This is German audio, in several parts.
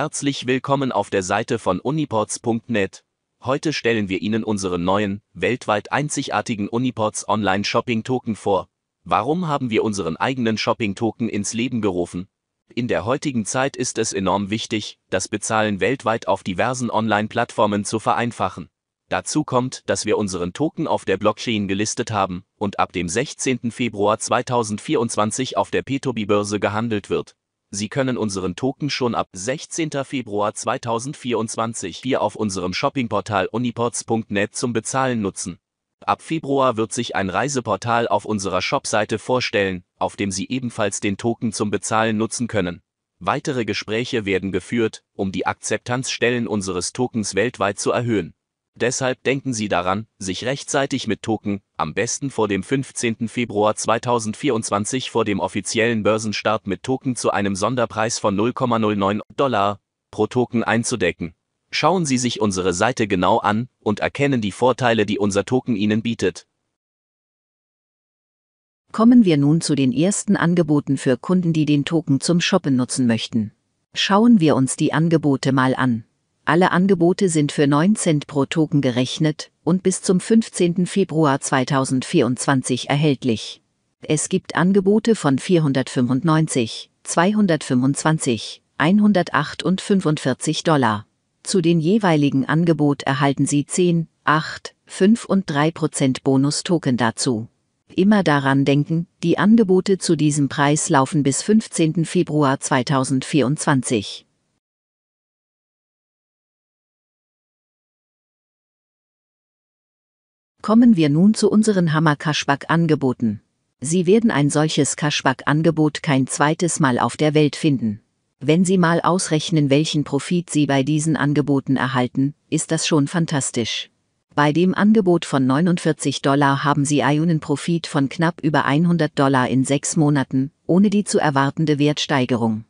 Herzlich willkommen auf der Seite von uniports.net. Heute stellen wir Ihnen unseren neuen, weltweit einzigartigen Uniports Online Shopping Token vor. Warum haben wir unseren eigenen Shopping Token ins Leben gerufen? In der heutigen Zeit ist es enorm wichtig, das Bezahlen weltweit auf diversen Online-Plattformen zu vereinfachen. Dazu kommt, dass wir unseren Token auf der Blockchain gelistet haben und ab dem 16. Februar 2024 auf der P2B-Börse gehandelt wird. Sie können unseren Token schon ab 16. Februar 2024 hier auf unserem Shoppingportal unipods.net zum Bezahlen nutzen. Ab Februar wird sich ein Reiseportal auf unserer Shopseite vorstellen, auf dem Sie ebenfalls den Token zum Bezahlen nutzen können. Weitere Gespräche werden geführt, um die Akzeptanzstellen unseres Tokens weltweit zu erhöhen. Deshalb denken Sie daran, sich rechtzeitig mit Token, am besten vor dem 15. Februar 2024 vor dem offiziellen Börsenstart mit Token zu einem Sonderpreis von 0,09 Dollar pro Token einzudecken. Schauen Sie sich unsere Seite genau an und erkennen die Vorteile, die unser Token Ihnen bietet. Kommen wir nun zu den ersten Angeboten für Kunden, die den Token zum Shoppen nutzen möchten. Schauen wir uns die Angebote mal an. Alle Angebote sind für 9 Cent pro Token gerechnet und bis zum 15. Februar 2024 erhältlich. Es gibt Angebote von 495, 225, 108 und 45 Dollar. Zu den jeweiligen Angebot erhalten Sie 10, 8, 5 und 3 Prozent Bonus-Token dazu. Immer daran denken, die Angebote zu diesem Preis laufen bis 15. Februar 2024. Kommen wir nun zu unseren Hammer-Cashback-Angeboten. Sie werden ein solches Cashback-Angebot kein zweites Mal auf der Welt finden. Wenn Sie mal ausrechnen, welchen Profit Sie bei diesen Angeboten erhalten, ist das schon fantastisch. Bei dem Angebot von 49 Dollar haben Sie einen Profit von knapp über 100 Dollar in sechs Monaten, ohne die zu erwartende Wertsteigerung.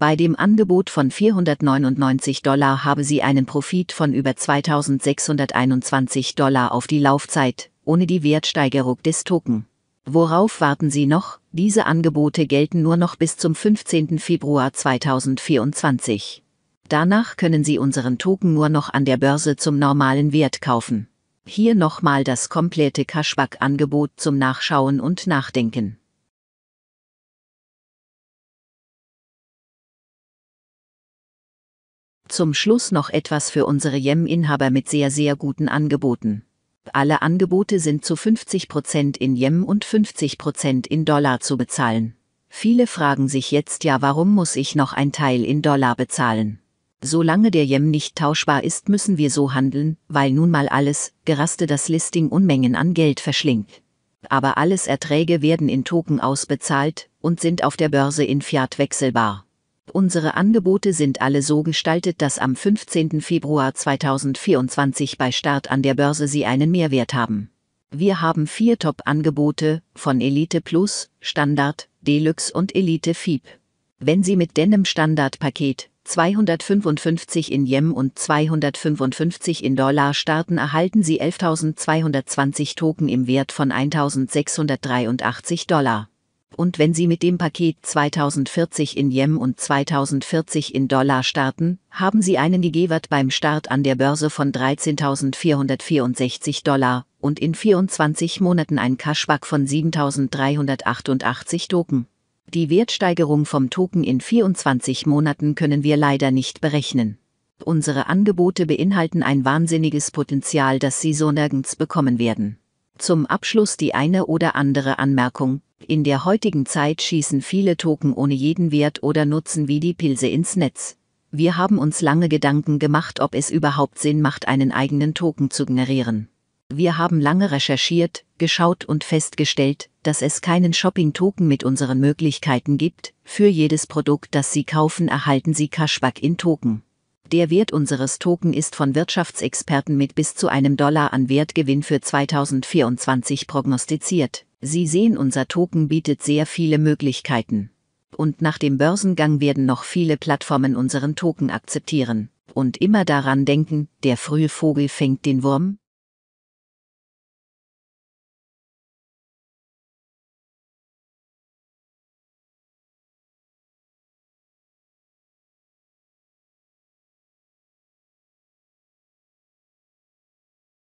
Bei dem Angebot von 499 Dollar habe sie einen Profit von über 2621 Dollar auf die Laufzeit, ohne die Wertsteigerung des Token. Worauf warten Sie noch? Diese Angebote gelten nur noch bis zum 15. Februar 2024. Danach können Sie unseren Token nur noch an der Börse zum normalen Wert kaufen. Hier nochmal das komplette Cashback-Angebot zum Nachschauen und Nachdenken. zum Schluss noch etwas für unsere yem inhaber mit sehr, sehr guten Angeboten. Alle Angebote sind zu 50% in Yem und 50% in Dollar zu bezahlen. Viele fragen sich jetzt ja, warum muss ich noch ein Teil in Dollar bezahlen? Solange der Yem nicht tauschbar ist, müssen wir so handeln, weil nun mal alles, geraste das Listing Unmengen an Geld verschlingt. Aber alles Erträge werden in Token ausbezahlt und sind auf der Börse in Fiat wechselbar. Unsere Angebote sind alle so gestaltet, dass am 15. Februar 2024 bei Start an der Börse Sie einen Mehrwert haben. Wir haben vier Top-Angebote von Elite Plus, Standard, Deluxe und Elite FIB. Wenn Sie mit Denim Standard-Paket 255 in Yen und 255 in Dollar starten, erhalten Sie 11.220 Token im Wert von 1.683 Dollar und wenn Sie mit dem Paket 2040 in Yen und 2040 in Dollar starten, haben Sie einen Gegewert beim Start an der Börse von 13.464 Dollar und in 24 Monaten ein Cashback von 7.388 Token. Die Wertsteigerung vom Token in 24 Monaten können wir leider nicht berechnen. Unsere Angebote beinhalten ein wahnsinniges Potenzial, das Sie so nirgends bekommen werden. Zum Abschluss die eine oder andere Anmerkung. In der heutigen Zeit schießen viele Token ohne jeden Wert oder Nutzen wie die Pilze ins Netz. Wir haben uns lange Gedanken gemacht, ob es überhaupt Sinn macht, einen eigenen Token zu generieren. Wir haben lange recherchiert, geschaut und festgestellt, dass es keinen Shopping-Token mit unseren Möglichkeiten gibt. Für jedes Produkt, das Sie kaufen, erhalten Sie Cashback in Token. Der Wert unseres Token ist von Wirtschaftsexperten mit bis zu einem Dollar an Wertgewinn für 2024 prognostiziert. Sie sehen, unser Token bietet sehr viele Möglichkeiten. Und nach dem Börsengang werden noch viele Plattformen unseren Token akzeptieren. Und immer daran denken, der frühe Vogel fängt den Wurm.